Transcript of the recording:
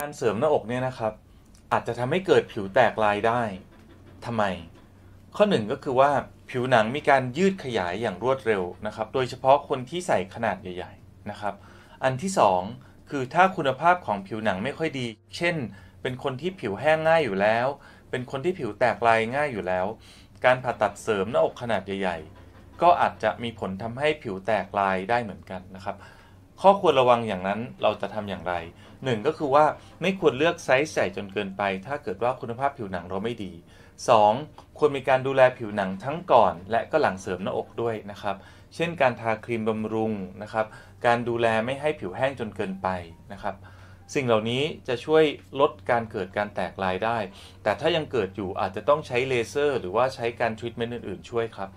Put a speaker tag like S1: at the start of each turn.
S1: การเสริมหน้าอกเนี่ยนะครับ อาจจะทำให้เกิดผิวแตกลายได้ ทำไม ข้อหนึ่งก็คือว่าผิวหนังมีการยืดขยายอย่างรวดเร็วนะครับ โดยเฉพาะคนที่ใส่ขนาดใหญ่ ๆนะครับ อันที่ 2 คือถ้าคุณภาพของผิวหนังไม่ค่อยดี เช่น เป็นคนที่ผิวแห้งง่ายอยู่แล้ว เป็นคนที่ผิวแตกลายง่ายอยู่แล้ว การผ่าตัดเสริมหน้าอกขนาดใหญ่ ๆ ก็อาจจะมีผลทำให้ผิวแตกลายได้เหมือนกันนะครับข้อควรระวังอย่างนั้นเราจะทำอย่างไรหนึ่งก็คือว่าไม่ควรเลือกไซส์ใหญ่จนเกินไป ถ้าเกิดว่าคุณภาพผิวหนังเราไม่ดี 2. ควรมีการดูแลผิวหนังทั้งก่อน และก็หลังเสริมหน้าอกด้วยนะครับเช่นการทาครีมบำรุงนะครับการดูแลไม่ให้ผิวแห้งจนเกินไปนะครับสิ่งเหล่านี้จะช่วยลดการเกิดการแตกลายได้ แต่ถ้ายังเกิดอยู่อาจจะต้องใช้เลเซอร์หรือว่าใช้การทรีตเมนต์อื่นๆช่วยครับ